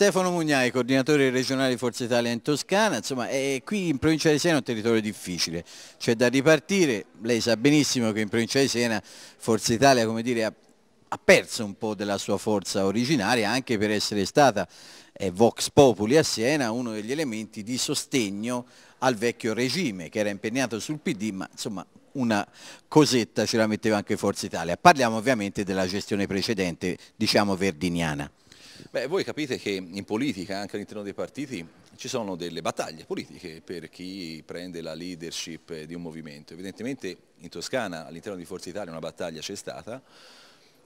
Stefano Mugnai, coordinatore regionale di Forza Italia in Toscana, insomma eh, qui in provincia di Siena è un territorio difficile, c'è da ripartire, lei sa benissimo che in provincia di Siena Forza Italia come dire, ha, ha perso un po' della sua forza originaria anche per essere stata eh, Vox Populi a Siena uno degli elementi di sostegno al vecchio regime che era impegnato sul PD ma insomma una cosetta ce la metteva anche Forza Italia. Parliamo ovviamente della gestione precedente, diciamo verdiniana. Beh, voi capite che in politica, anche all'interno dei partiti, ci sono delle battaglie politiche per chi prende la leadership di un movimento. Evidentemente in Toscana, all'interno di Forza Italia, una battaglia c'è stata.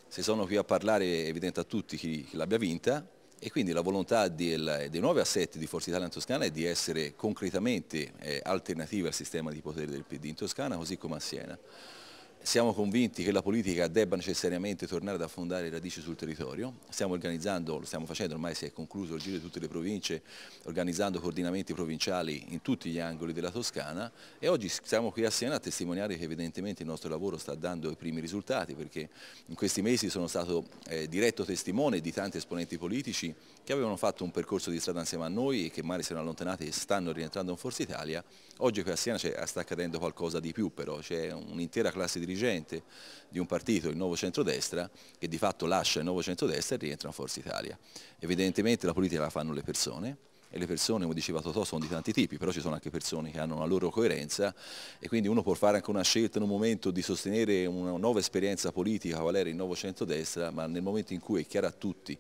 Se sono qui a parlare è evidente a tutti chi, chi l'abbia vinta e quindi la volontà del, dei nuovi assetti di Forza Italia in Toscana è di essere concretamente eh, alternativa al sistema di potere del PD in Toscana, così come a Siena. Siamo convinti che la politica debba necessariamente tornare ad affondare le radici sul territorio, stiamo organizzando, lo stiamo facendo, ormai si è concluso il giro di tutte le province, organizzando coordinamenti provinciali in tutti gli angoli della Toscana e oggi siamo qui a Siena a testimoniare che evidentemente il nostro lavoro sta dando i primi risultati perché in questi mesi sono stato eh, diretto testimone di tanti esponenti politici che avevano fatto un percorso di strada insieme a noi e che magari si erano allontanati e stanno rientrando in Forza Italia, oggi qui a Siena sta accadendo qualcosa di più però, c'è un'intera classe di dirigente di un partito, il Nuovo Centrodestra, che di fatto lascia il Nuovo Centrodestra e rientra in Forza Italia. Evidentemente la politica la fanno le persone, e le persone, come diceva Totò, sono di tanti tipi, però ci sono anche persone che hanno una loro coerenza e quindi uno può fare anche una scelta in un momento di sostenere una nuova esperienza politica, qual era il nuovo centrodestra, ma nel momento in cui è chiaro a tutti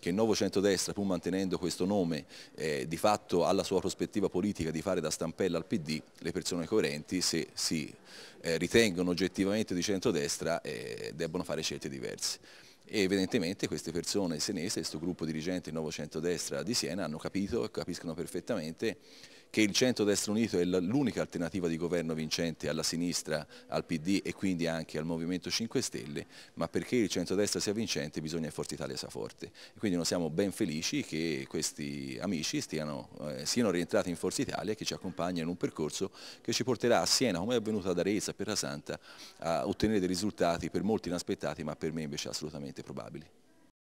che il nuovo centrodestra, pur mantenendo questo nome, eh, di fatto ha la sua prospettiva politica di fare da stampella al PD, le persone coerenti, se si eh, ritengono oggettivamente di centrodestra, eh, debbono fare scelte diverse. E evidentemente queste persone senese, questo gruppo dirigente del Nuovo Centrodestra di Siena hanno capito e capiscono perfettamente che il Centrodestra Unito è l'unica alternativa di governo vincente alla sinistra, al PD e quindi anche al Movimento 5 Stelle, ma perché il Centrodestra sia vincente bisogna che Forza Italia sia forte. E quindi noi siamo ben felici che questi amici stiano, eh, siano rientrati in Forza Italia e che ci accompagnano in un percorso che ci porterà a Siena, come è avvenuto ad Arezza, per la Santa, a ottenere dei risultati per molti inaspettati, ma per me invece assolutamente altamente probabili.